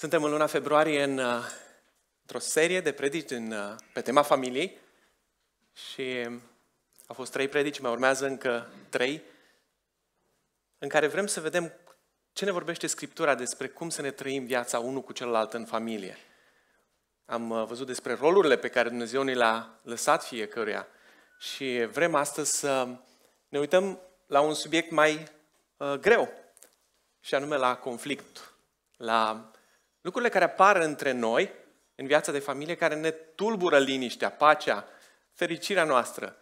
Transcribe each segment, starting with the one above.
Suntem în luna februarie în, uh, într-o serie de predici în, uh, pe tema familiei și au fost trei predici, mai urmează încă trei, în care vrem să vedem ce ne vorbește Scriptura despre cum să ne trăim viața unul cu celălalt în familie. Am uh, văzut despre rolurile pe care Dumnezeu ne le-a lăsat fiecăruia și vrem astăzi să ne uităm la un subiect mai uh, greu, și anume la conflict, la Lucrurile care apar între noi, în viața de familie, care ne tulbură liniștea, pacea, fericirea noastră.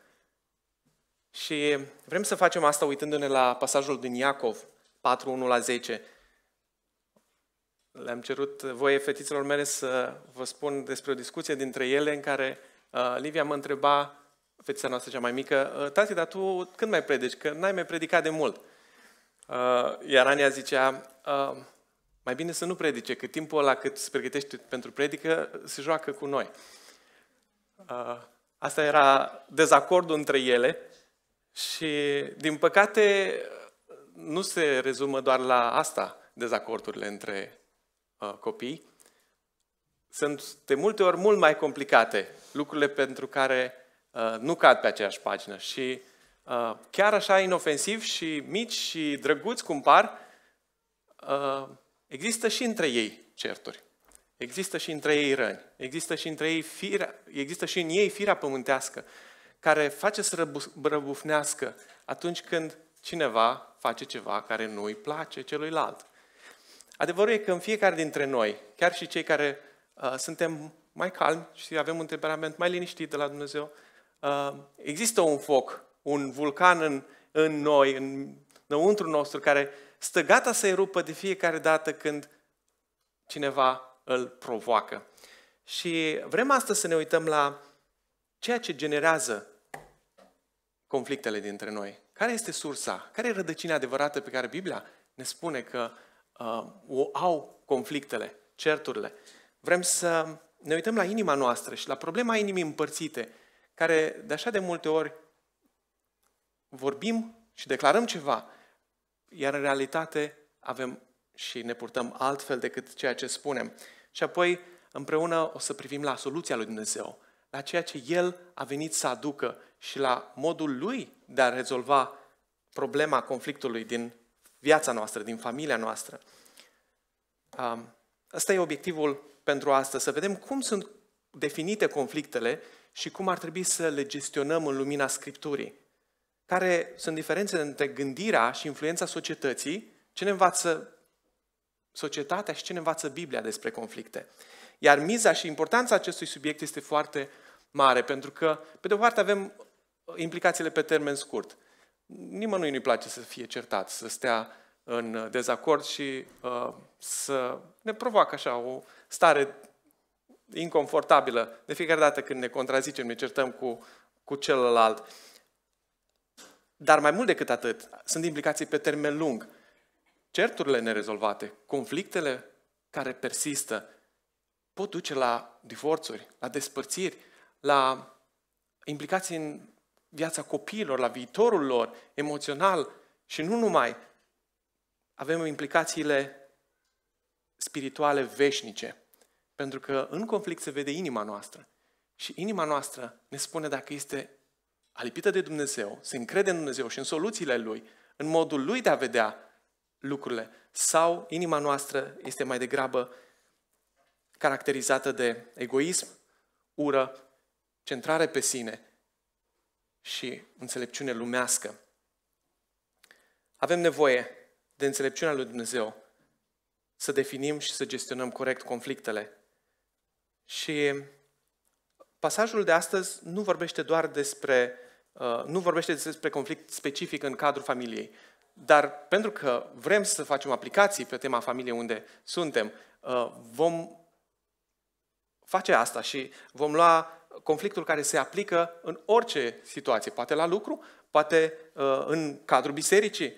Și vrem să facem asta uitându-ne la pasajul din Iacov 4, 1 la 10. Le-am cerut voie fetițelor mele să vă spun despre o discuție dintre ele în care uh, Livia mă întreba, fetița noastră cea mai mică, uh, tati, dar tu când mai predici? Că n-ai mai predicat de mult. Uh, iar Ania zicea, uh, mai bine să nu predice, că timpul ăla cât se pregătește pentru predică se joacă cu noi. Uh, asta era dezacordul între ele și, din păcate, nu se rezumă doar la asta, dezacordurile între uh, copii. Sunt de multe ori mult mai complicate lucrurile pentru care uh, nu cad pe aceeași pagină și chiar așa inofensiv și mici și drăguți cum par, Există și între ei certuri. Există și între ei răni. Există și, între ei firea, există și în ei firea pământească care face să răbufnească atunci când cineva face ceva care nu îi place celuilalt. Adevărul e că în fiecare dintre noi, chiar și cei care uh, suntem mai calmi și avem un temperament mai liniștit de la Dumnezeu, uh, există un foc, un vulcan în, în noi, în, înăuntru nostru, care stă gata să-i rupă de fiecare dată când cineva îl provoacă. Și vrem astăzi să ne uităm la ceea ce generează conflictele dintre noi. Care este sursa? Care e rădăcina adevărată pe care Biblia ne spune că uh, o au conflictele, certurile? Vrem să ne uităm la inima noastră și la problema inimii împărțite, care de așa de multe ori vorbim și declarăm ceva, iar în realitate avem și ne purtăm altfel decât ceea ce spunem. Și apoi, împreună, o să privim la soluția lui Dumnezeu, la ceea ce El a venit să aducă și la modul Lui de a rezolva problema conflictului din viața noastră, din familia noastră. Ăsta e obiectivul pentru asta, să vedem cum sunt definite conflictele și cum ar trebui să le gestionăm în lumina Scripturii care sunt diferențele între gândirea și influența societății, ce ne învață societatea și ce ne învață Biblia despre conflicte. Iar miza și importanța acestui subiect este foarte mare, pentru că, pe de o parte, avem implicațiile pe termen scurt. Nimănui nu-i place să fie certat, să stea în dezacord și uh, să ne provoacă așa o stare inconfortabilă de fiecare dată când ne contrazicem, ne certăm cu, cu celălalt. Dar mai mult decât atât, sunt implicații pe termen lung. Certurile nerezolvate, conflictele care persistă, pot duce la divorțuri, la despărțiri, la implicații în viața copiilor, la viitorul lor, emoțional și nu numai. Avem implicațiile spirituale veșnice. Pentru că în conflict se vede inima noastră. Și inima noastră ne spune dacă este alipită de Dumnezeu, se încrede în Dumnezeu și în soluțiile Lui, în modul Lui de a vedea lucrurile, sau inima noastră este mai degrabă caracterizată de egoism, ură, centrare pe sine și înțelepciune lumească. Avem nevoie de înțelepciunea lui Dumnezeu să definim și să gestionăm corect conflictele. Și pasajul de astăzi nu vorbește doar despre Uh, nu vorbește despre conflict specific în cadrul familiei. Dar pentru că vrem să facem aplicații pe tema familiei unde suntem, uh, vom face asta și vom lua conflictul care se aplică în orice situație, poate la lucru, poate uh, în cadrul bisericii.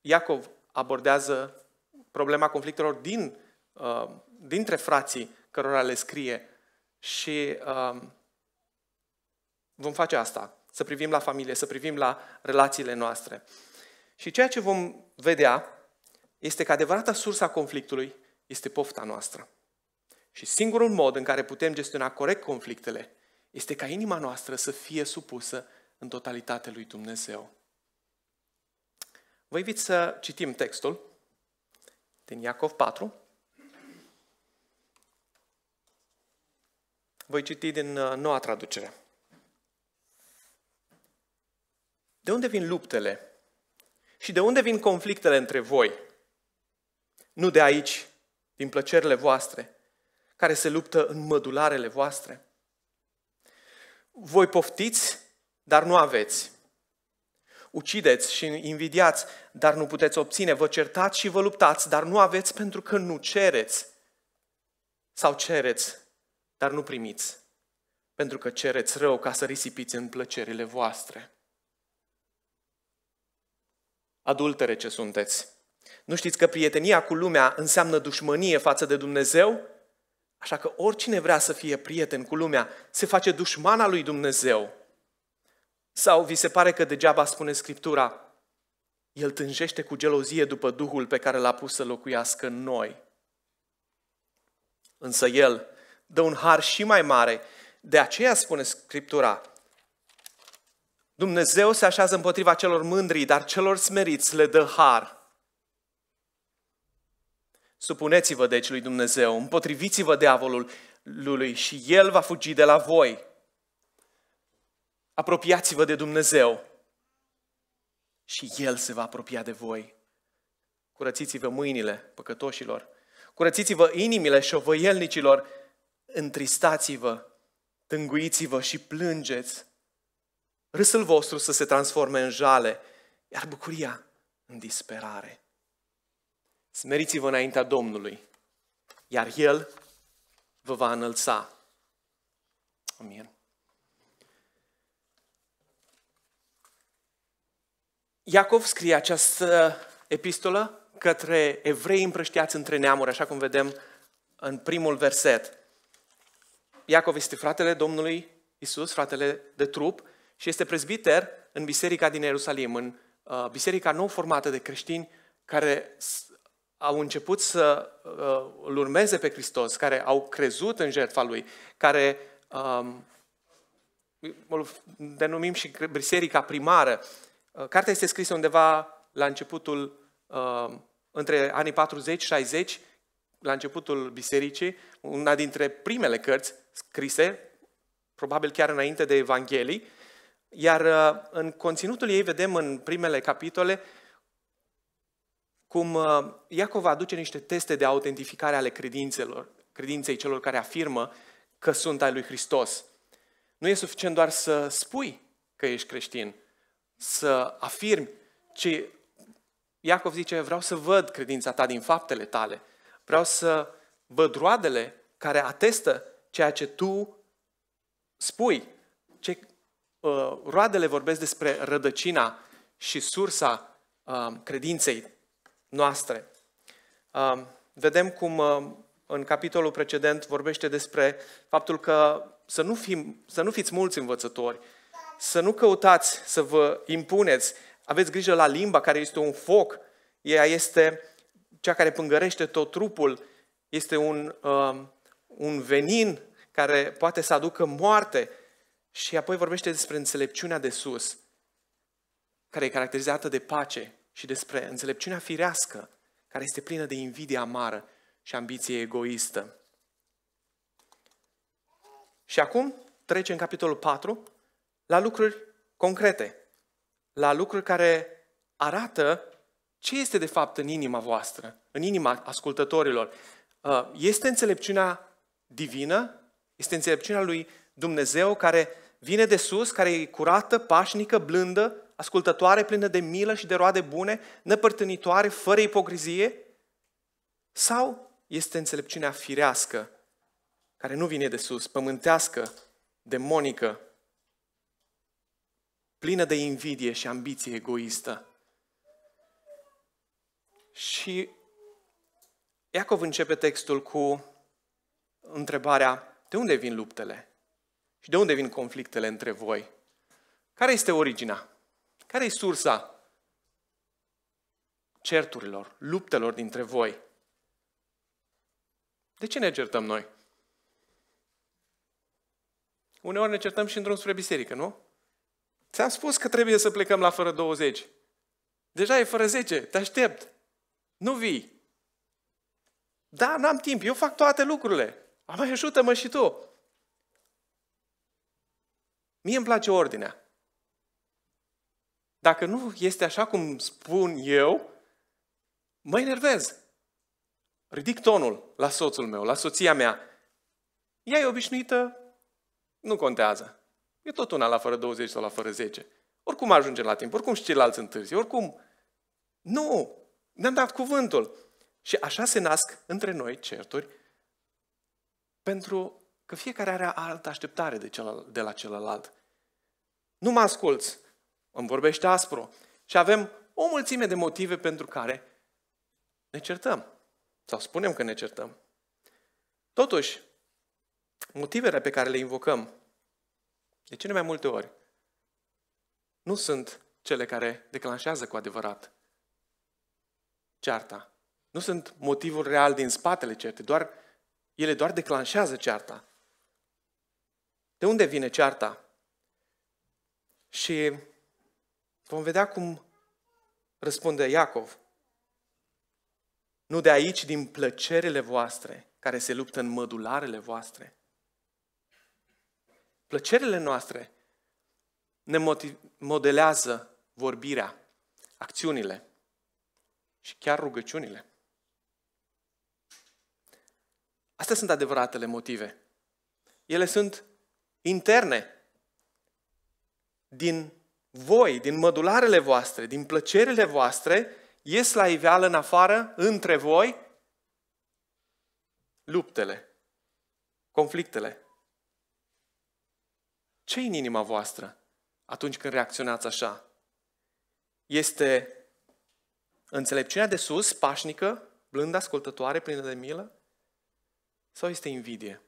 Iacov abordează problema conflictelor din, dintre frații cărora le scrie și vom face asta să privim la familie, să privim la relațiile noastre. Și ceea ce vom vedea este că adevărata sursa conflictului este pofta noastră. Și singurul mod în care putem gestiona corect conflictele este ca inima noastră să fie supusă în totalitate lui Dumnezeu. Vă invit să citim textul din Iacov 4. Voi citi din uh, noua traducere. De unde vin luptele? Și de unde vin conflictele între voi? Nu de aici, din plăcerile voastre, care se luptă în mădularele voastre. Voi poftiți, dar nu aveți. Ucideți și invidiați, dar nu puteți obține. Vă certați și vă luptați, dar nu aveți pentru că nu cereți. Sau cereți, dar nu primiți, pentru că cereți rău ca să risipiți în plăcerile voastre adultere ce sunteți. Nu știți că prietenia cu lumea înseamnă dușmănie față de Dumnezeu? Așa că oricine vrea să fie prieten cu lumea se face dușmana lui Dumnezeu. Sau vi se pare că degeaba spune Scriptura, el tânjește cu gelozie după Duhul pe care l-a pus să locuiască în noi. Însă el dă un har și mai mare. De aceea spune Scriptura, Dumnezeu se așează împotriva celor mândri, dar celor smeriți le dă har. Supuneți-vă deci lui Dumnezeu, împotriviți-vă diavolul lui și el va fugi de la voi. Apropiați-vă de Dumnezeu și el se va apropia de voi. Curățiți-vă mâinile păcătoșilor, curățiți-vă inimile șovăielnicilor, întristați-vă, tânguiți-vă și plângeți Râsul vostru să se transforme în jale, iar bucuria în disperare. Smeriți-vă înaintea Domnului, iar El vă va înălța. Amin. Iacov scrie această epistolă către evrei împrăștiați între neamuri, așa cum vedem în primul verset. Iacov este fratele Domnului Isus, fratele de trup, și este prezbiter în biserica din Ierusalim, în uh, biserica nou formată de creștini care au început să uh, îl urmeze pe Hristos, care au crezut în jertfa lui, care um, îl denumim și biserica primară. Uh, cartea este scrisă undeva la începutul, um, între anii 40-60, la începutul bisericii, una dintre primele cărți scrise, probabil chiar înainte de Evanghelii, iar uh, în conținutul ei vedem în primele capitole cum uh, Iacov aduce niște teste de autentificare ale credințelor, credinței celor care afirmă că sunt ai lui Hristos. Nu e suficient doar să spui că ești creștin, să afirmi, ci Iacov zice, vreau să văd credința ta din faptele tale, vreau să văd roadele care atestă ceea ce tu spui, Uh, roadele vorbesc despre rădăcina și sursa uh, credinței noastre. Uh, vedem cum în capitolul precedent vorbește despre faptul că să nu, fim, să nu fiți mulți învățători, să nu căutați să vă impuneți, aveți grijă la limba care este un foc, ea este cea care pângărește tot trupul, este un, un venin care poate să aducă moarte. Și apoi vorbește despre înțelepciunea de sus, care e caracterizată de pace și despre înțelepciunea firească, care este plină de invidie amară și ambiție egoistă. Și acum trece în capitolul 4 la lucruri concrete, la lucruri care arată ce este de fapt în inima voastră, în inima ascultătorilor. Uh, este înțelepciunea divină? Este înțelepciunea lui Dumnezeu care vine de sus, care e curată, pașnică, blândă, ascultătoare, plină de milă și de roade bune, nepărtânitoare, fără ipocrizie? Sau este înțelepciunea firească, care nu vine de sus, pământească, demonică, plină de invidie și ambiție egoistă? Și Iacov începe textul cu întrebarea, de unde vin luptele? Și de unde vin conflictele între voi? Care este originea? Care e sursa certurilor, luptelor dintre voi? De ce ne certăm noi? Uneori ne certăm și în drum spre biserică, nu? Ți-am spus că trebuie să plecăm la fără 20. Deja e fără 10, te aștept. Nu vii. Da, n-am timp, eu fac toate lucrurile. Mai ajută-mă și tu. Mie îmi place ordinea. Dacă nu este așa cum spun eu, mă enervez. Ridic tonul la soțul meu, la soția mea. Ea e obișnuită, nu contează. E tot una la fără 20 sau la fără 10. Oricum ajungem la timp, oricum și ceilalți întârzi, oricum. Nu! Ne-am dat cuvântul. Și așa se nasc între noi certuri pentru Că fiecare are altă așteptare de, celălalt, de la celălalt. Nu mă asculți, îmi vorbește aspru. Și avem o mulțime de motive pentru care ne certăm. Sau spunem că ne certăm. Totuși, motivele pe care le invocăm, de cele mai multe ori, nu sunt cele care declanșează cu adevărat cearta. Nu sunt motivul real din spatele certei, doar ele doar declanșează cearta. De unde vine cearta? Și vom vedea cum răspunde Iacov. Nu de aici, din plăcerile voastre, care se luptă în mădularele voastre. Plăcerile noastre ne modelează vorbirea, acțiunile și chiar rugăciunile. Astea sunt adevăratele motive. Ele sunt interne, din voi, din mădularele voastre, din plăcerile voastre, ies la iveală în afară, între voi, luptele, conflictele. ce în inima voastră atunci când reacționați așa? Este înțelepciunea de sus, pașnică, blândă, ascultătoare, plină de milă? Sau este invidie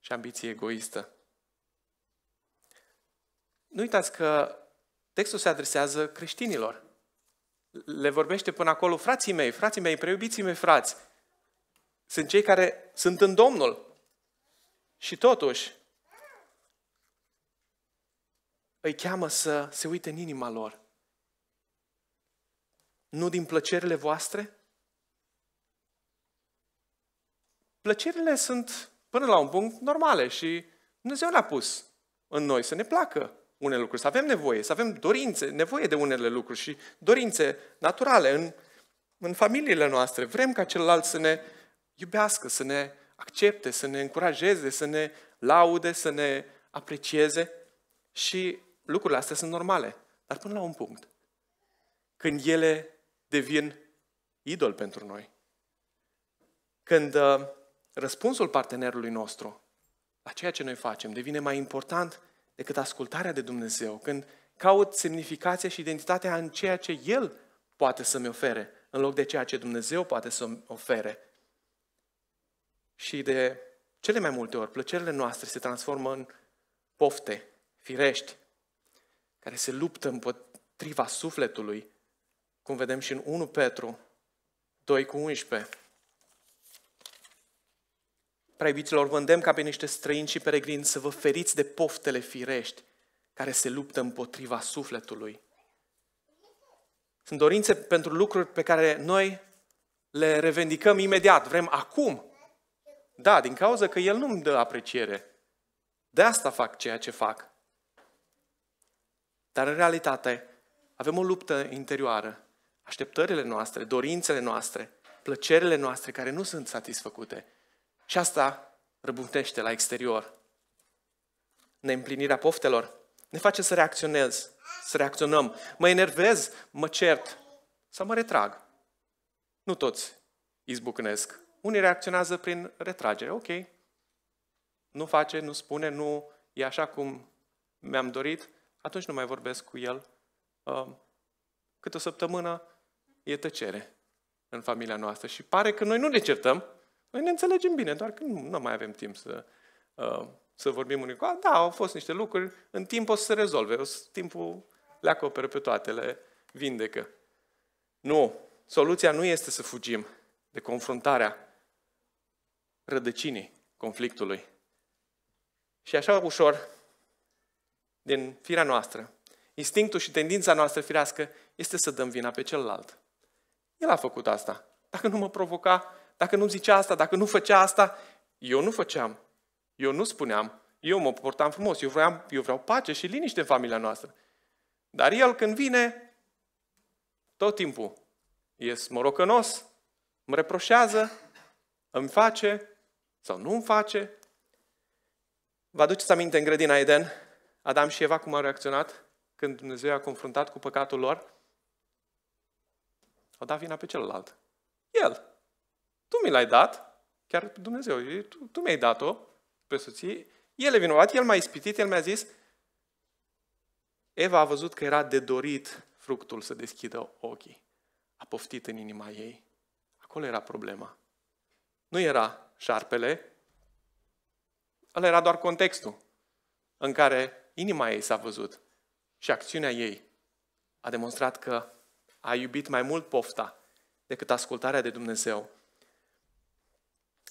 și ambiție egoistă? Nu uitați că textul se adresează creștinilor. Le vorbește până acolo, frații mei, frații mei, preiubiții mei, frați, sunt cei care sunt în Domnul. Și totuși, îi cheamă să se uite în inima lor. Nu din plăcerile voastre? Plăcerile sunt, până la un punct, normale și Dumnezeu le-a pus în noi să ne placă unele lucruri, să avem nevoie, să avem dorințe, nevoie de unele lucruri și dorințe naturale în, în familiile noastre. Vrem ca celălalt să ne iubească, să ne accepte, să ne încurajeze, să ne laude, să ne aprecieze și lucrurile astea sunt normale, dar până la un punct. Când ele devin idol pentru noi. Când uh, răspunsul partenerului nostru la ceea ce noi facem devine mai important decât ascultarea de Dumnezeu, când caut semnificația și identitatea în ceea ce El poate să-mi ofere, în loc de ceea ce Dumnezeu poate să-mi ofere. Și de cele mai multe ori, plăcerile noastre se transformă în pofte firești, care se luptă împotriva sufletului, cum vedem și în 1 Petru 2 cu 11 iubiților, vă îndemn ca pe niște străini și peregrini să vă feriți de poftele firești care se luptă împotriva sufletului. Sunt dorințe pentru lucruri pe care noi le revendicăm imediat, vrem acum. Da, din cauza că El nu-mi dă apreciere. De asta fac ceea ce fac. Dar în realitate avem o luptă interioară. Așteptările noastre, dorințele noastre, plăcerile noastre care nu sunt satisfăcute – și asta răbuntește la exterior. Neîmplinirea poftelor ne face să reacționez, să reacționăm. Mă enervez, mă cert sau mă retrag. Nu toți izbucnesc. Unii reacționează prin retragere. Ok, nu face, nu spune, nu e așa cum mi-am dorit, atunci nu mai vorbesc cu el. Um, Cât o săptămână e tăcere în familia noastră și pare că noi nu ne certăm, noi păi ne înțelegem bine, doar că nu, nu mai avem timp să, uh, să vorbim unii cu alții. Da, au fost niște lucruri, în timp o să se rezolve, o să, timpul le acoperă pe toate, le vindecă. Nu, soluția nu este să fugim de confruntarea rădăcinii conflictului. Și așa ușor, din firea noastră, instinctul și tendința noastră firească este să dăm vina pe celălalt. El a făcut asta. Dacă nu mă provoca, dacă nu zicea asta, dacă nu făcea asta, eu nu făceam. Eu nu spuneam. Eu mă portam frumos. Eu, vreau, eu vreau pace și liniște în familia noastră. Dar el când vine, tot timpul e smorocănos, îmi reproșează, îmi face sau nu îmi face. Vă aduceți aminte în grădina Eden, Adam și Eva cum au reacționat când Dumnezeu i-a confruntat cu păcatul lor? Au dat vina pe celălalt. El tu mi l-ai dat, chiar Dumnezeu, tu, tu mi-ai dat-o pe soție, el e vinovat, el m-a ispitit, el mi-a zis, Eva a văzut că era de dorit fructul să deschidă ochii. A poftit în inima ei. Acolo era problema. Nu era șarpele, ăla era doar contextul în care inima ei s-a văzut și acțiunea ei a demonstrat că a iubit mai mult pofta decât ascultarea de Dumnezeu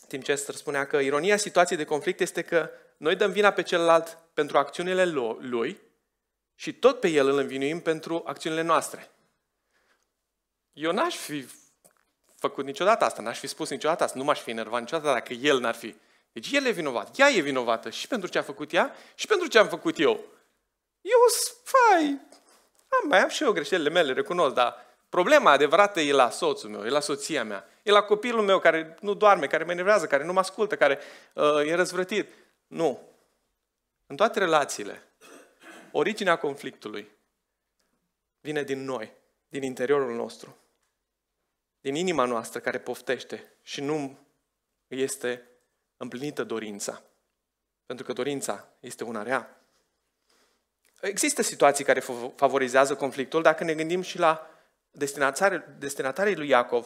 Tim Chester spunea că ironia situației de conflict este că noi dăm vina pe celălalt pentru acțiunile lui și tot pe el îl învinuim pentru acțiunile noastre. Eu n-aș fi făcut niciodată asta, n-aș fi spus niciodată asta, nu m-aș fi enervat niciodată dacă el n-ar fi. Deci el e vinovat, ea e vinovată și pentru ce a făcut ea și pentru ce am făcut eu. Eu, fai, am, mai am și eu greșelile mele, recunosc, dar problema adevărată e la soțul meu, e la soția mea e la copilul meu care nu doarme, care mă enervează, care nu mă ascultă, care uh, e răzvrătit. Nu. În toate relațiile, originea conflictului vine din noi, din interiorul nostru, din inima noastră care poftește și nu este împlinită dorința. Pentru că dorința este una rea. Există situații care favorizează conflictul dacă ne gândim și la destinatarii lui Iacov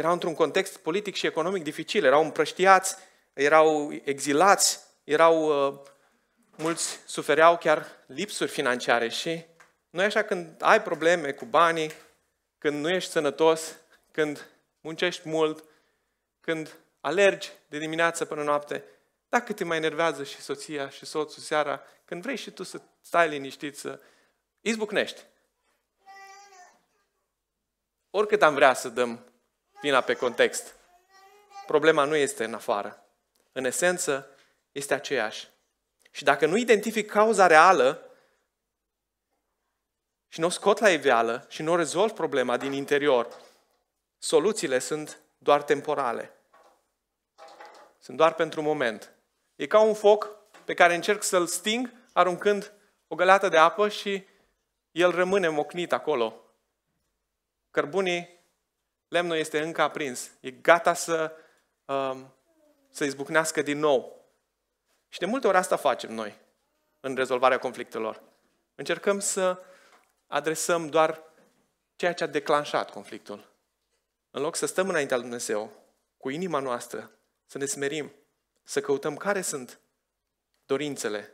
erau într-un context politic și economic dificil, erau împrăștiați, erau exilați, erau, uh, mulți sufereau chiar lipsuri financiare și nu e așa când ai probleme cu banii, când nu ești sănătos, când muncești mult, când alergi de dimineață până noapte, dacă te mai enervează și soția și soțul seara, când vrei și tu să stai liniștit, să izbucnești. Oricât am vrea să dăm vina pe context. Problema nu este în afară. În esență, este aceeași. Și dacă nu identific cauza reală și nu o scot la iveală și nu rezolv problema din interior, soluțiile sunt doar temporale. Sunt doar pentru moment. E ca un foc pe care încerc să-l sting aruncând o găleată de apă și el rămâne mocnit acolo. Cărbunii lemnul este încă aprins, e gata să, um, să izbucnească din nou. Și de multe ori asta facem noi în rezolvarea conflictelor. Încercăm să adresăm doar ceea ce a declanșat conflictul. În loc să stăm înaintea lui Dumnezeu, cu inima noastră, să ne smerim, să căutăm care sunt dorințele,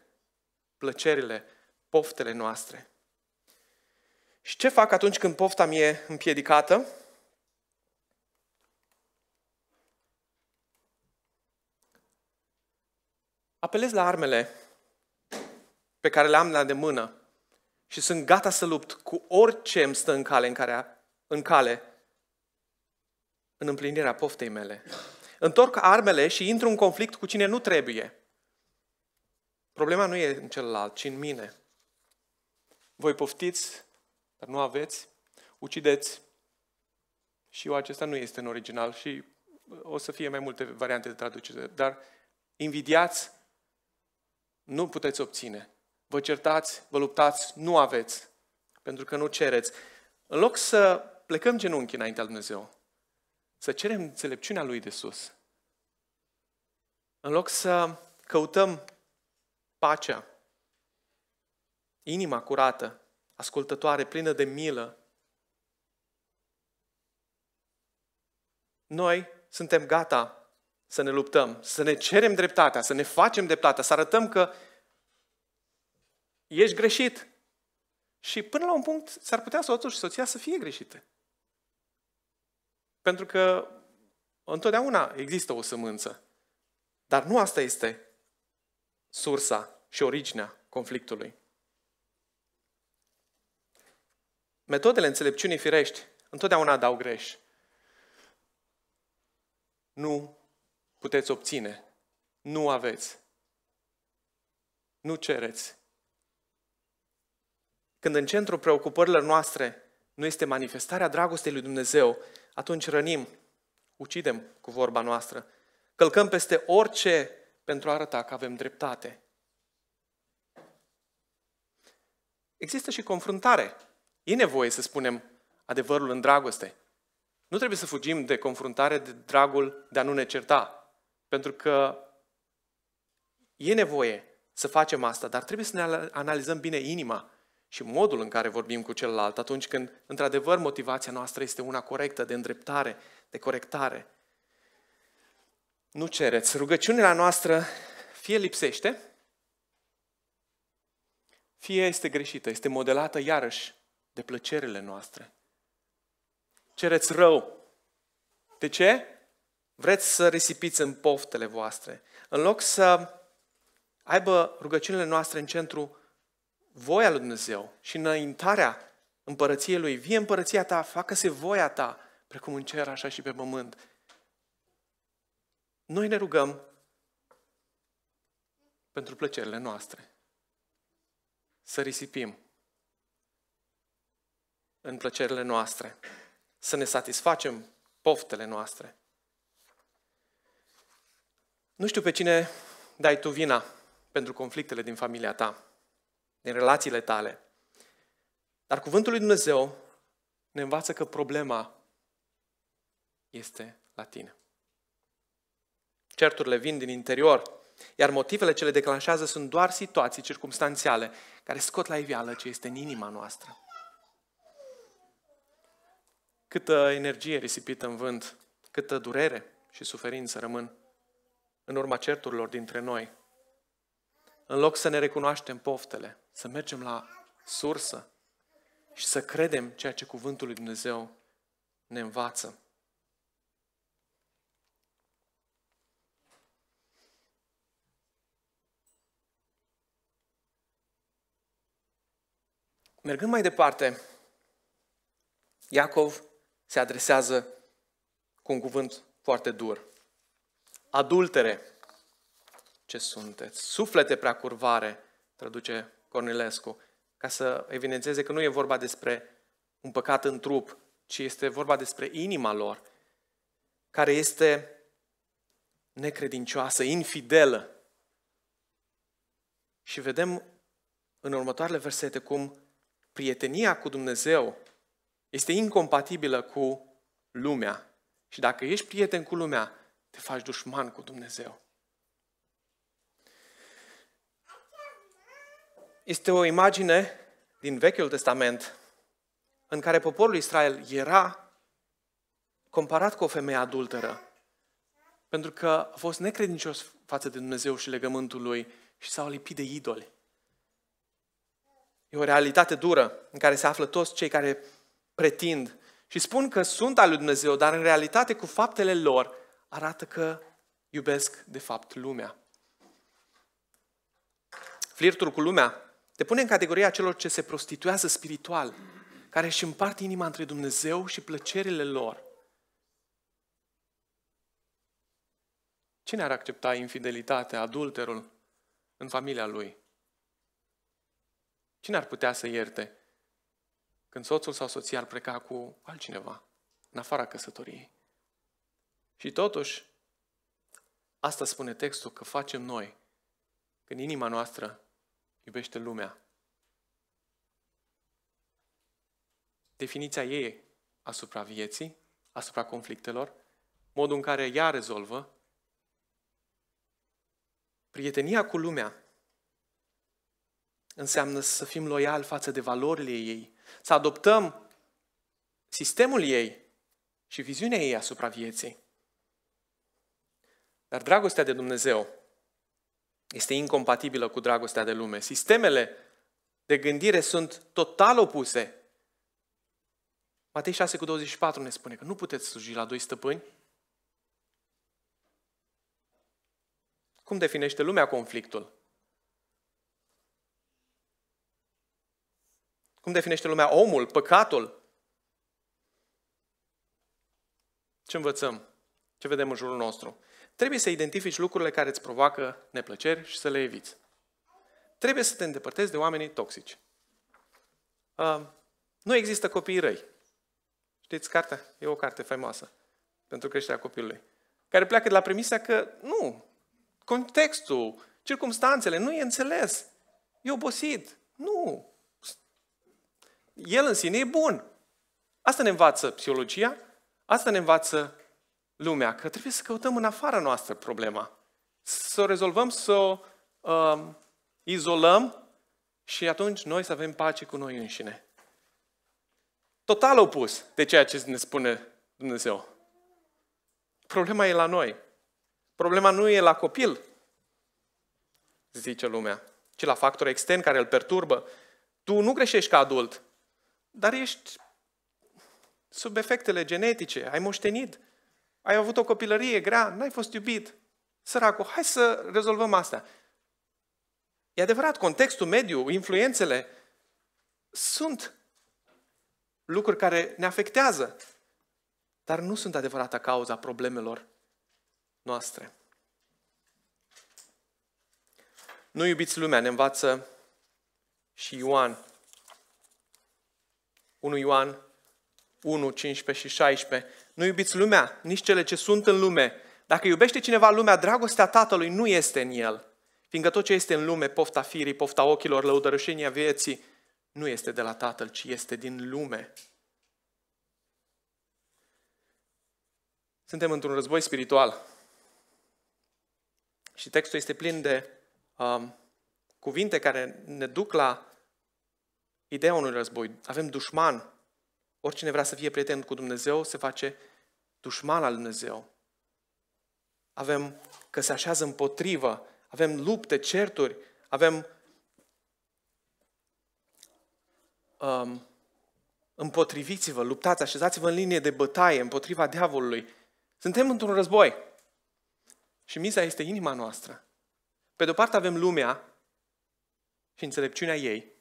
plăcerile, poftele noastre. Și ce fac atunci când pofta mi e împiedicată? apelez la armele pe care le am la de mână și sunt gata să lupt cu orice îmi stă în cale, în, care, în cale, în împlinirea poftei mele. Întorc armele și intru în conflict cu cine nu trebuie. Problema nu e în celălalt, ci în mine. Voi poftiți, dar nu aveți, ucideți. Și eu acesta nu este în original și o să fie mai multe variante de traducere, dar invidiați, nu puteți obține. Vă certați, vă luptați, nu aveți, pentru că nu cereți. În loc să plecăm genunchi înaintea lui Dumnezeu, să cerem înțelepciunea Lui de sus, în loc să căutăm pacea, inima curată, ascultătoare, plină de milă, noi suntem gata să ne luptăm, să ne cerem dreptatea, să ne facem dreptatea, să arătăm că ești greșit. Și până la un punct s-ar putea soțul și soția să fie greșite. Pentru că întotdeauna există o sămânță. Dar nu asta este sursa și originea conflictului. Metodele înțelepciunii firești întotdeauna dau greș. Nu puteți obține. Nu aveți. Nu cereți. Când în centrul preocupărilor noastre nu este manifestarea dragostei lui Dumnezeu, atunci rănim, ucidem cu vorba noastră, călcăm peste orice pentru a arăta că avem dreptate. Există și confruntare. E nevoie să spunem adevărul în dragoste. Nu trebuie să fugim de confruntare de dragul de a nu ne certa. Pentru că e nevoie să facem asta, dar trebuie să ne analizăm bine inima și modul în care vorbim cu celălalt atunci când, într-adevăr, motivația noastră este una corectă, de îndreptare, de corectare. Nu cereți. Rugăciunea noastră fie lipsește, fie este greșită, este modelată iarăși de plăcerile noastre. Cereți rău. De ce? Vreți să risipiți în poftele voastre. În loc să aibă rugăciunile noastre în centru voia lui Dumnezeu și înaintarea împărăției Lui. Vie împărăția ta, facă-se voia ta, precum în cer, așa și pe pământ. Noi ne rugăm pentru plăcerile noastre. Să risipim în plăcerile noastre. Să ne satisfacem poftele noastre. Nu știu pe cine dai tu vina pentru conflictele din familia ta, din relațiile tale. Dar cuvântul lui Dumnezeu ne învață că problema este la tine. Certurile vin din interior, iar motivele ce le declanșează sunt doar situații circumstanțiale care scot la iveală ce este în inima noastră. Câtă energie risipită în vânt, câtă durere și suferință rămân în urma certurilor dintre noi. În loc să ne recunoaștem poftele, să mergem la sursă și să credem ceea ce Cuvântul lui Dumnezeu ne învață. Mergând mai departe, Iacov se adresează cu un cuvânt foarte dur adultere. Ce sunteți? Suflete prea curvare, traduce Cornilescu, ca să evidențeze că nu e vorba despre un păcat în trup, ci este vorba despre inima lor, care este necredincioasă, infidelă. Și vedem în următoarele versete cum prietenia cu Dumnezeu este incompatibilă cu lumea. Și dacă ești prieten cu lumea, te faci dușman cu Dumnezeu. Este o imagine din Vechiul Testament în care poporul Israel era comparat cu o femeie adulteră, pentru că a fost necredincios față de Dumnezeu și legământul lui și s-au lipit de idoli. E o realitate dură în care se află toți cei care pretind și spun că sunt al lui Dumnezeu, dar în realitate cu faptele lor arată că iubesc, de fapt, lumea. Flirtul cu lumea te pune în categoria celor ce se prostituează spiritual, care își împart inima între Dumnezeu și plăcerile lor. Cine ar accepta infidelitatea, adulterul în familia lui? Cine ar putea să ierte când soțul sau soția ar pleca cu altcineva, în afara căsătoriei? Și totuși, asta spune textul, că facem noi, când inima noastră iubește lumea. Definiția ei asupra vieții, asupra conflictelor, modul în care ea rezolvă, prietenia cu lumea înseamnă să fim loiali față de valorile ei, să adoptăm sistemul ei și viziunea ei asupra vieții. Dar dragostea de Dumnezeu este incompatibilă cu dragostea de lume. Sistemele de gândire sunt total opuse. Matei 6 cu 24 ne spune că nu puteți sluji la doi stăpâni. Cum definește lumea conflictul? Cum definește lumea omul, păcatul? Ce învățăm? Ce vedem în jurul nostru? Trebuie să identifici lucrurile care îți provoacă neplăceri și să le eviți. Trebuie să te îndepărtezi de oamenii toxici. Uh, nu există copii răi. Știți, cartea e o carte faimoasă pentru creșterea copilului, care pleacă de la premisa că nu, contextul, circumstanțele, nu e înțeles, e obosit, nu. El în sine e bun. Asta ne învață psihologia, asta ne învață lumea, că trebuie să căutăm în afara noastră problema. Să o rezolvăm, să o uh, izolăm și atunci noi să avem pace cu noi înșine. Total opus de ceea ce ne spune Dumnezeu. Problema e la noi. Problema nu e la copil, zice lumea, ci la factor extern care îl perturbă. Tu nu greșești ca adult, dar ești sub efectele genetice, ai moștenit ai avut o copilărie grea, n-ai fost iubit, săracul, hai să rezolvăm asta. E adevărat, contextul, mediu, influențele sunt lucruri care ne afectează, dar nu sunt adevărata cauza problemelor noastre. Nu iubiți lumea, ne învață și Ioan. 1 Ioan 1, 15 și 16. Nu iubiți lumea, nici cele ce sunt în lume. Dacă iubește cineva lumea, dragostea Tatălui nu este în el. Fiindcă tot ce este în lume, pofta firii, pofta ochilor, lăudărășenia vieții, nu este de la Tatăl, ci este din lume. Suntem într-un război spiritual. Și textul este plin de um, cuvinte care ne duc la ideea unui război. Avem dușman, Oricine vrea să fie prieten cu Dumnezeu se face dușman al Dumnezeu. Avem că se așează împotrivă, avem lupte, certuri, avem um, împotriviți-vă, luptați, așezați-vă în linie de bătaie împotriva diavolului. Suntem într-un război și miza este inima noastră. Pe de-o parte avem lumea și înțelepciunea ei,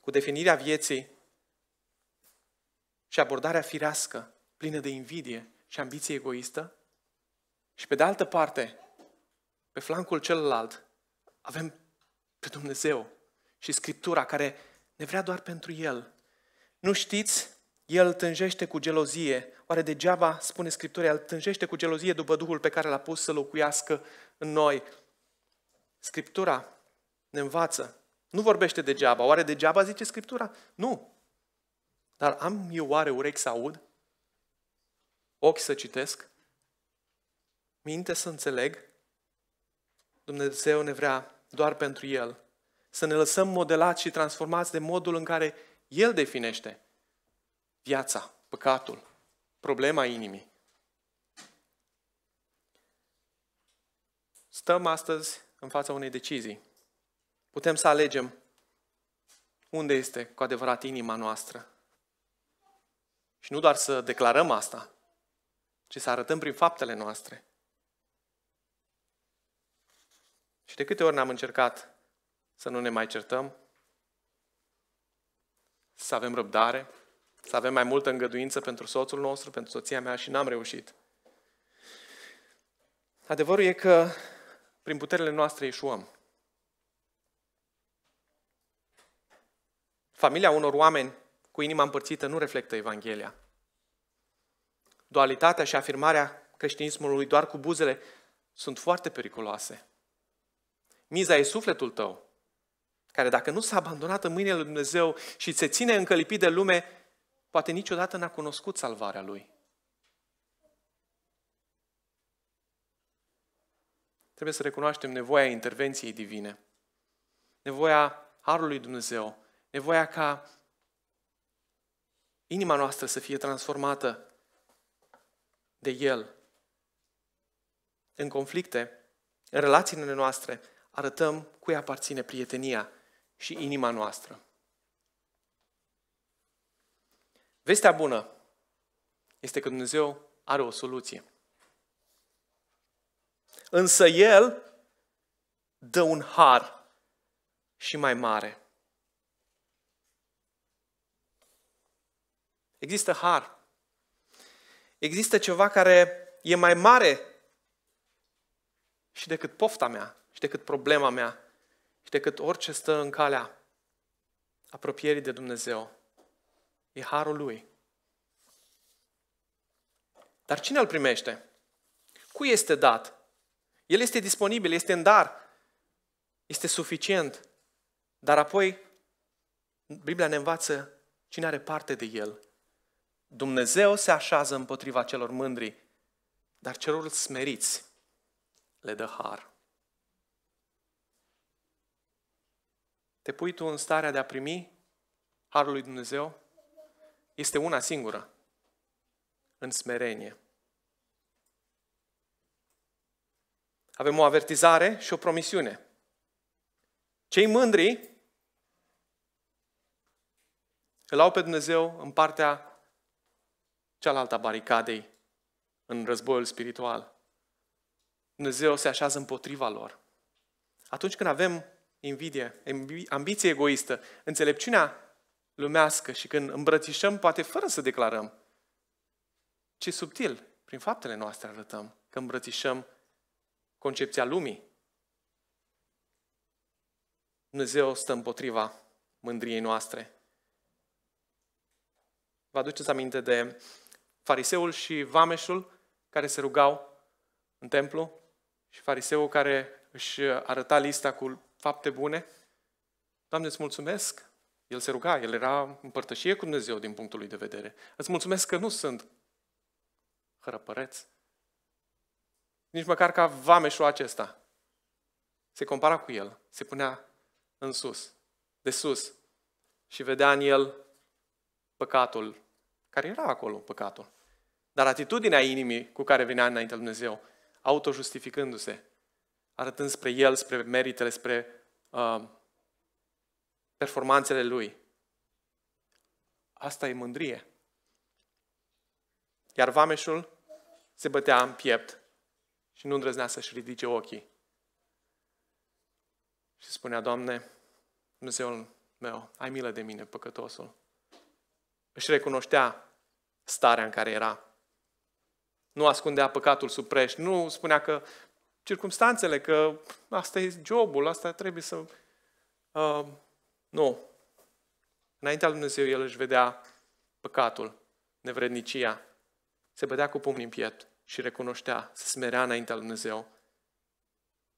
cu definirea vieții și abordarea firească, plină de invidie și ambiție egoistă, și pe de altă parte, pe flancul celălalt, avem pe Dumnezeu și Scriptura care ne vrea doar pentru El. Nu știți? El tânjește cu gelozie. Oare degeaba, spune Scriptura, El tânjește cu gelozie după Duhul pe care l-a pus să locuiască în noi. Scriptura ne învață. Nu vorbește degeaba. Oare degeaba zice Scriptura? Nu. Dar am eu oare urechi să aud? Ochi să citesc? Minte să înțeleg? Dumnezeu ne vrea doar pentru El. Să ne lăsăm modelați și transformați de modul în care El definește viața, păcatul, problema inimii. Stăm astăzi în fața unei decizii. Putem să alegem unde este cu adevărat inima noastră, și nu doar să declarăm asta, ci să arătăm prin faptele noastre. Și de câte ori ne-am încercat să nu ne mai certăm, să avem răbdare, să avem mai multă îngăduință pentru soțul nostru, pentru soția mea și n-am reușit. Adevărul e că prin puterile noastre ieșuăm. Familia unor oameni cu inima împărțită nu reflectă Evanghelia. Dualitatea și afirmarea creștinismului doar cu buzele sunt foarte periculoase. Miza e sufletul tău, care dacă nu s-a abandonat în mâinile lui Dumnezeu și se ține încălipit de lume, poate niciodată n-a cunoscut salvarea lui. Trebuie să recunoaștem nevoia intervenției divine, nevoia harului Dumnezeu, nevoia ca inima noastră să fie transformată de El. În conflicte, în relațiile noastre, arătăm cui aparține prietenia și inima noastră. Vestea bună este că Dumnezeu are o soluție. Însă El dă un har și mai mare. Există har. Există ceva care e mai mare și decât pofta mea, și decât problema mea, și decât orice stă în calea apropierii de Dumnezeu. E harul lui. Dar cine îl primește? Cui este dat? El este disponibil, este în dar, este suficient. Dar apoi, Biblia ne învață cine are parte de el Dumnezeu se așează împotriva celor mândri, dar celor smeriți le dă har. Te pui tu în starea de a primi harul lui Dumnezeu? Este una singură, în smerenie. Avem o avertizare și o promisiune. Cei mândri îl au pe Dumnezeu în partea cealaltă baricadei în războiul spiritual. Dumnezeu se așează împotriva lor. Atunci când avem invidie, ambiție egoistă, înțelepciunea lumească și când îmbrățișăm, poate fără să declarăm, ce subtil, prin faptele noastre arătăm că îmbrățișăm concepția lumii. Dumnezeu stă împotriva mândriei noastre. Vă aduceți aminte de fariseul și vameșul care se rugau în templu și fariseul care își arăta lista cu fapte bune. Doamne, îți mulțumesc! El se ruga, el era împărtășie cu Dumnezeu din punctul lui de vedere. Îți mulțumesc că nu sunt hărăpăreți. Nici măcar ca vameșul acesta. Se compara cu el, se punea în sus, de sus și vedea în el păcatul, care era acolo păcatul. Dar atitudinea inimii cu care venea înainte lui Dumnezeu, autojustificându-se, arătând spre El, spre meritele, spre uh, performanțele Lui, asta e mândrie. Iar vameșul se bătea în piept și nu îndrăznea să-și ridice ochii. Și spunea, Doamne, Dumnezeul meu, ai milă de mine, păcătosul. Își recunoștea starea în care era nu ascundea păcatul sub preș, nu spunea că circumstanțele, că asta e jobul, asta trebuie să... Uh, nu. Înaintea lui Dumnezeu el își vedea păcatul, nevrednicia, se bădea cu pumnii în piept și recunoștea, se smerea înaintea lui Dumnezeu.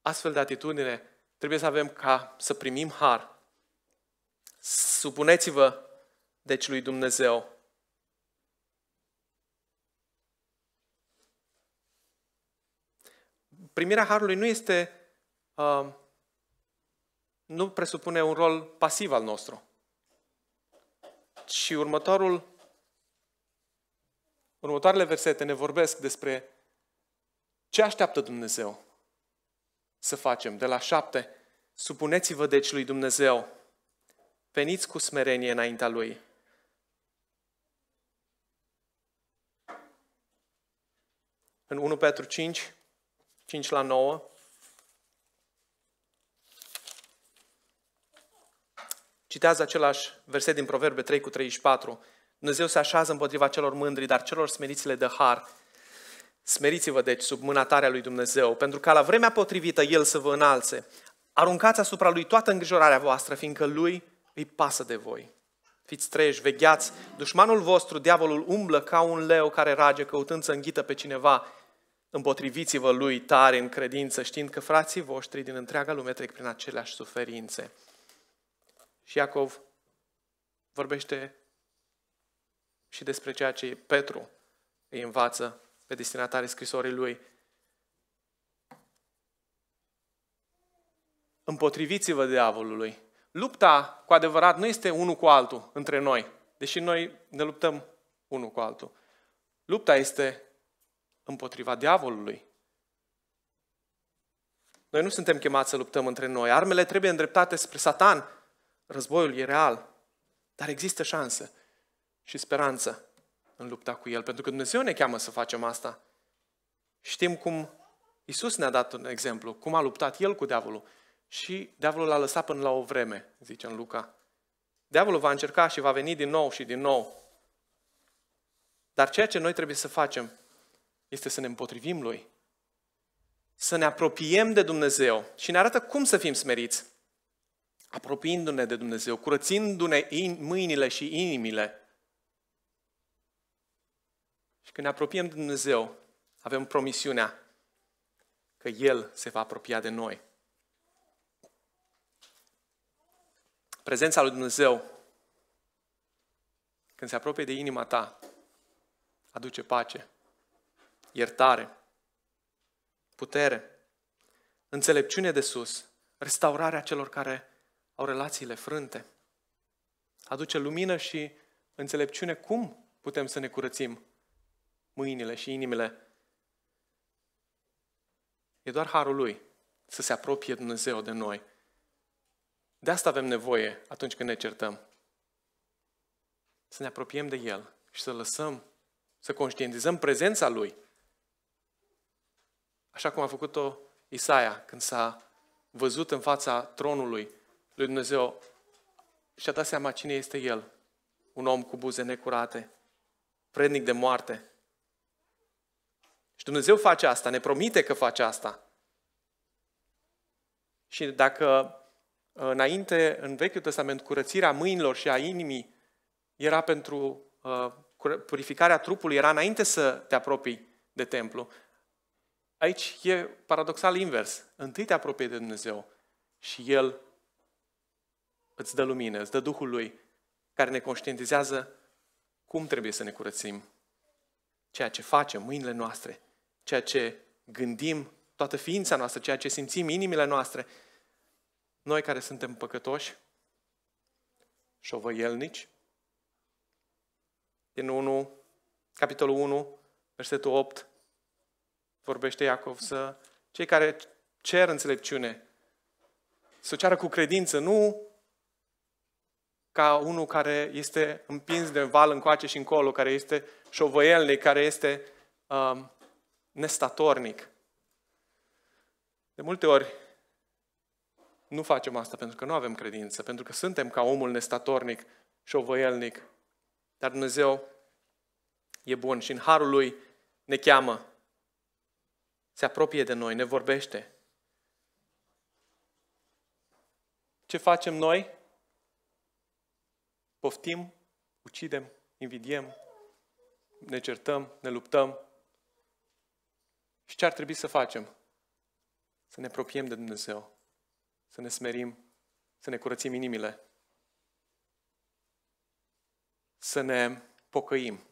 Astfel de atitudine trebuie să avem ca să primim har. Supuneți-vă, deci, lui Dumnezeu primirea harului nu este, uh, nu presupune un rol pasiv al nostru. Și următorul, următoarele versete ne vorbesc despre ce așteaptă Dumnezeu să facem. De la șapte, supuneți-vă deci lui Dumnezeu, veniți cu smerenie înaintea Lui. În 1 Petru 5, 5 la 9. Citează același verset din Proverbe 3 cu 34. Dumnezeu se așează împotriva celor mândri, dar celor smeriți le dă har. Smeriți-vă, deci, sub mâna tare a lui Dumnezeu, pentru ca la vremea potrivită El să vă înalțe. Aruncați asupra Lui toată îngrijorarea voastră, fiindcă Lui îi pasă de voi. Fiți treji, vegheați, dușmanul vostru, diavolul, umblă ca un leu care rage, căutând să înghită pe cineva. Împotriviți-vă lui tare în credință, știind că frații voștri din întreaga lume trec prin aceleași suferințe. Și Iacov vorbește și despre ceea ce Petru îi învață pe destinatarii scrisorii lui. Împotriviți-vă diavolului. Lupta cu adevărat nu este unul cu altul între noi, deși noi ne luptăm unul cu altul. Lupta este împotriva diavolului. Noi nu suntem chemați să luptăm între noi. Armele trebuie îndreptate spre Satan. Războiul e real. Dar există șansă și speranță în lupta cu el, pentru că Dumnezeu ne cheamă să facem asta. Știm cum Isus ne-a dat un exemplu, cum a luptat el cu diavolul. Și diavolul l-a lăsat până la o vreme, zice în Luca. Diavolul va încerca și va veni din nou și din nou. Dar ceea ce noi trebuie să facem este să ne împotrivim Lui, să ne apropiem de Dumnezeu și ne arată cum să fim smeriți, apropiindu-ne de Dumnezeu, curățindu-ne mâinile și inimile. Și când ne apropiem de Dumnezeu, avem promisiunea că El se va apropia de noi. Prezența lui Dumnezeu, când se apropie de inima ta, aduce pace iertare, putere, înțelepciune de sus, restaurarea celor care au relațiile frânte. Aduce lumină și înțelepciune cum putem să ne curățim mâinile și inimile. E doar harul lui să se apropie Dumnezeu de noi. De asta avem nevoie atunci când ne certăm. Să ne apropiem de El și să lăsăm, să conștientizăm prezența Lui Așa cum a făcut-o Isaia când s-a văzut în fața tronului lui Dumnezeu și-a dat seama cine este el. Un om cu buze necurate, prednic de moarte. Și Dumnezeu face asta, ne promite că face asta. Și dacă înainte, în Vechiul Testament, curățirea mâinilor și a inimii era pentru uh, purificarea trupului, era înainte să te apropii de templu. Aici e paradoxal invers. Întâi te apropie de Dumnezeu și El îți dă lumină, îți dă Duhul Lui care ne conștientizează cum trebuie să ne curățim. Ceea ce facem, mâinile noastre, ceea ce gândim, toată ființa noastră, ceea ce simțim, inimile noastre. Noi care suntem păcătoși, șovăielnici, din 1, capitolul 1, versetul 8, vorbește Iacov, să cei care cer înțelepciune, să o ceară cu credință, nu ca unul care este împins de val încoace și încolo, care este șovăielnic, care este um, nestatornic. De multe ori nu facem asta pentru că nu avem credință, pentru că suntem ca omul nestatornic, șovăielnic. Dar Dumnezeu e bun și în harul lui ne cheamă se apropie de noi, ne vorbește. Ce facem noi? Poftim, ucidem, invidiem, ne certăm, ne luptăm. Și ce ar trebui să facem? Să ne apropiem de Dumnezeu, să ne smerim, să ne curățim inimile, să ne pocăim.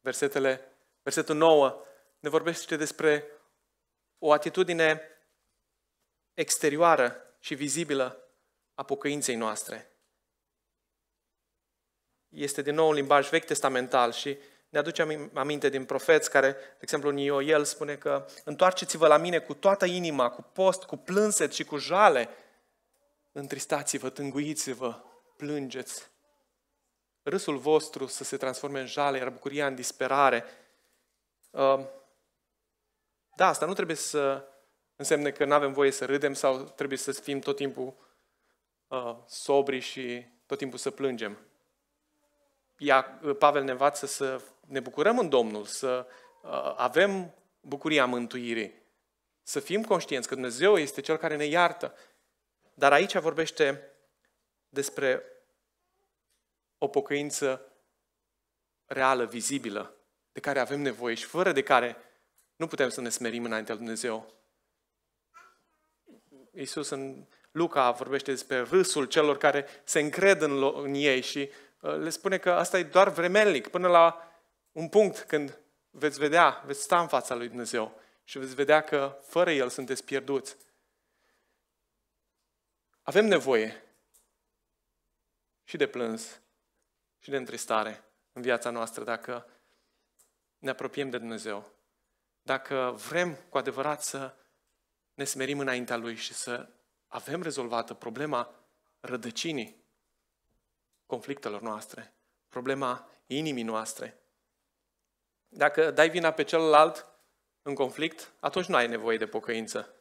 Versetele, versetul 9 ne vorbește despre o atitudine exterioară și vizibilă a pocăinței noastre. Este din nou un limbaj vechi testamental și ne aduce aminte din profeți care, de exemplu, în Ioel spune că întoarceți-vă la mine cu toată inima, cu post, cu plânset și cu jale. Întristați-vă, tânguiți-vă, plângeți. Râsul vostru să se transforme în jale, iar bucuria în disperare. Uh, da, asta nu trebuie să însemne că nu avem voie să râdem sau trebuie să fim tot timpul uh, sobri și tot timpul să plângem. Ia, uh, Pavel ne învață să ne bucurăm în Domnul, să uh, avem bucuria mântuirii, să fim conștienți că Dumnezeu este Cel care ne iartă. Dar aici vorbește despre o pocăință reală, vizibilă, de care avem nevoie și fără de care nu putem să ne smerim înaintea lui Dumnezeu. Iisus în Luca vorbește despre râsul celor care se încred în, în ei și uh, le spune că asta e doar vremelnic, până la un punct când veți vedea, veți sta în fața lui Dumnezeu și veți vedea că fără El sunteți pierduți. Avem nevoie și de plâns și de întristare în viața noastră dacă ne apropiem de Dumnezeu dacă vrem cu adevărat să ne smerim înaintea Lui și să avem rezolvată problema rădăcinii conflictelor noastre, problema inimii noastre. Dacă dai vina pe celălalt în conflict, atunci nu ai nevoie de pocăință.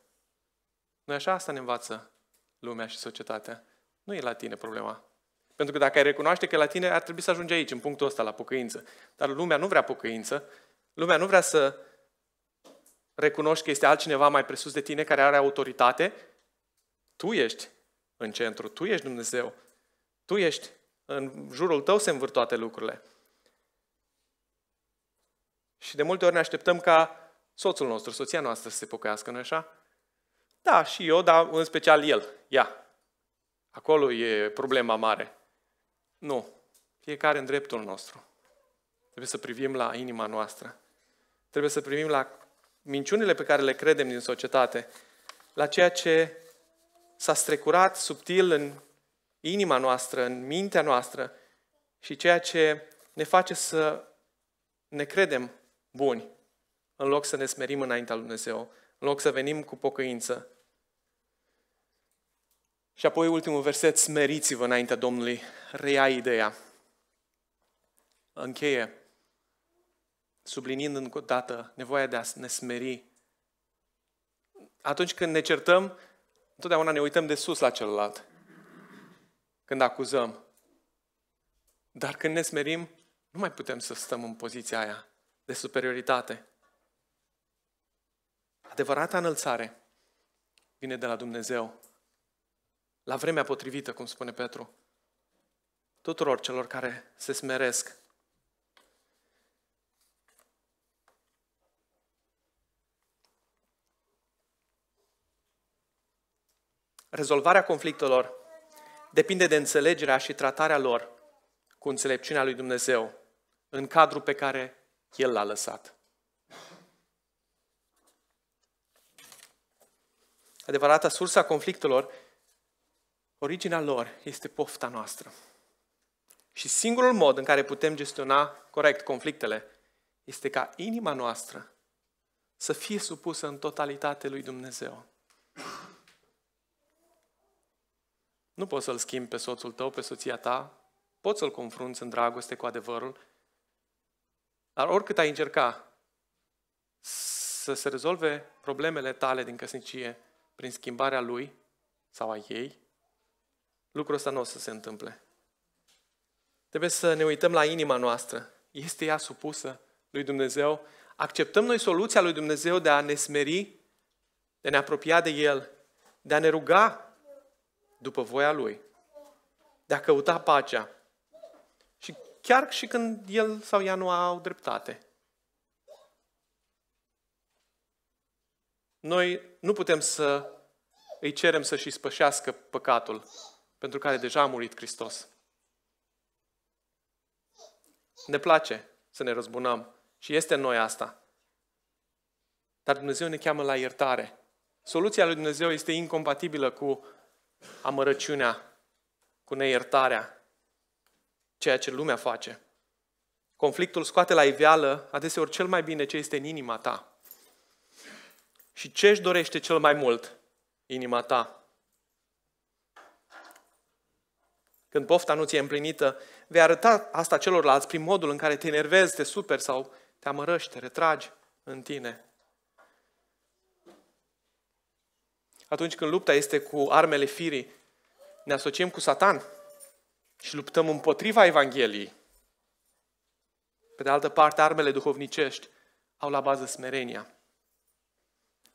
Nu așa asta ne învață lumea și societatea. Nu e la tine problema. Pentru că dacă ai recunoaște că la tine ar trebui să ajungi aici, în punctul ăsta, la pocăință. Dar lumea nu vrea pocăință, lumea nu vrea să recunoști că este altcineva mai presus de tine care are autoritate, tu ești în centru, tu ești Dumnezeu, tu ești, în jurul tău se învârt toate lucrurile. Și de multe ori ne așteptăm ca soțul nostru, soția noastră să se pocăiască, nu așa? Da, și eu, dar în special el. Ia. Acolo e problema mare. Nu. Fiecare în dreptul nostru. Trebuie să privim la inima noastră. Trebuie să privim la minciunile pe care le credem din societate, la ceea ce s-a strecurat subtil în inima noastră, în mintea noastră și ceea ce ne face să ne credem buni, în loc să ne smerim înaintea lui Dumnezeu, în loc să venim cu pocăință. Și apoi ultimul verset, smeriți-vă înaintea Domnului, reia ideea. Încheie sublinind încă o dată nevoia de a ne smeri. Atunci când ne certăm, întotdeauna ne uităm de sus la celălalt. Când acuzăm. Dar când ne smerim, nu mai putem să stăm în poziția aia de superioritate. Adevărata înălțare vine de la Dumnezeu. La vremea potrivită, cum spune Petru. Tuturor celor care se smeresc rezolvarea conflictelor depinde de înțelegerea și tratarea lor cu înțelepciunea lui Dumnezeu în cadrul pe care El l-a lăsat. Adevărata sursa conflictelor, originea lor, este pofta noastră. Și singurul mod în care putem gestiona corect conflictele este ca inima noastră să fie supusă în totalitate lui Dumnezeu. Nu poți să-l schimbi pe soțul tău, pe soția ta, poți să-l confrunți în dragoste cu adevărul, dar oricât ai încerca să se rezolve problemele tale din căsnicie prin schimbarea lui sau a ei, lucrul ăsta nu o să se întâmple. Trebuie să ne uităm la inima noastră. Este ea supusă lui Dumnezeu? Acceptăm noi soluția lui Dumnezeu de a ne smeri, de a ne apropia de El, de a ne ruga după voia lui, de a căuta pacea. Și chiar și când el sau ea nu au dreptate. Noi nu putem să îi cerem să-și spășească păcatul pentru care deja a murit Hristos. Ne place să ne răzbunăm și este în noi asta. Dar Dumnezeu ne cheamă la iertare. Soluția lui Dumnezeu este incompatibilă cu amărăciunea, cu neiertarea, ceea ce lumea face. Conflictul scoate la iveală adeseori cel mai bine ce este în inima ta. Și ce își dorește cel mai mult inima ta? Când pofta nu ți-e împlinită, vei arăta asta celorlalți prin modul în care te enervezi, te superi sau te amărăști, te retragi în tine. atunci când lupta este cu armele firii, ne asociem cu Satan și luptăm împotriva Evangheliei. Pe de altă parte, armele duhovnicești au la bază smerenia.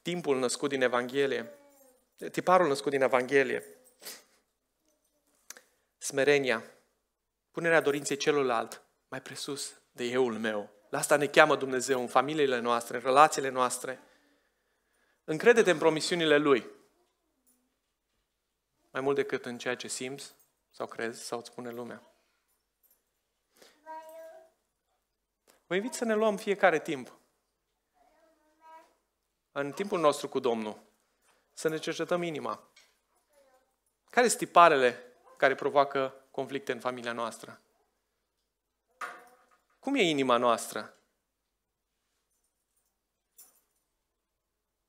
Timpul născut din Evanghelie, tiparul născut din Evanghelie, smerenia, punerea dorinței celuilalt, mai presus de euul meu. La asta ne cheamă Dumnezeu în familiile noastre, în relațiile noastre. Încredete te în promisiunile Lui mai mult decât în ceea ce simți sau crezi sau îți spune lumea. Vă invit să ne luăm fiecare timp în timpul nostru cu Domnul, să ne cercetăm inima. Care sunt tiparele care provoacă conflicte în familia noastră? Cum e inima noastră?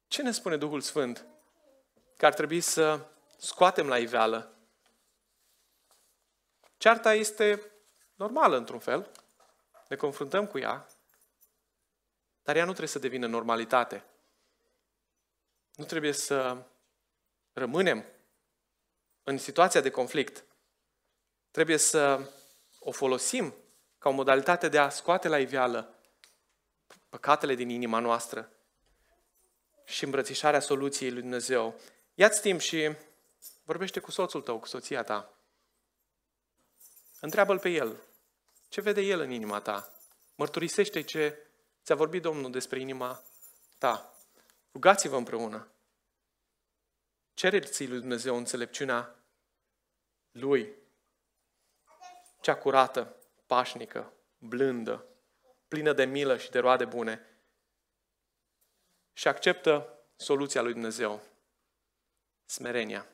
Ce ne spune Duhul Sfânt? Că ar trebui să scoatem la iveală. Cearta este normală într-un fel, ne confruntăm cu ea, dar ea nu trebuie să devină normalitate. Nu trebuie să rămânem în situația de conflict. Trebuie să o folosim ca o modalitate de a scoate la iveală păcatele din inima noastră și îmbrățișarea soluției lui Dumnezeu. Iați timp și Vorbește cu soțul tău, cu soția ta. Întreabă-l pe el. Ce vede el în inima ta? Mărturisește ce ți-a vorbit Domnul despre inima ta. Rugați-vă împreună. Cereți lui Dumnezeu înțelepciunea lui, cea curată, pașnică, blândă, plină de milă și de roade bune și acceptă soluția lui Dumnezeu, smerenia.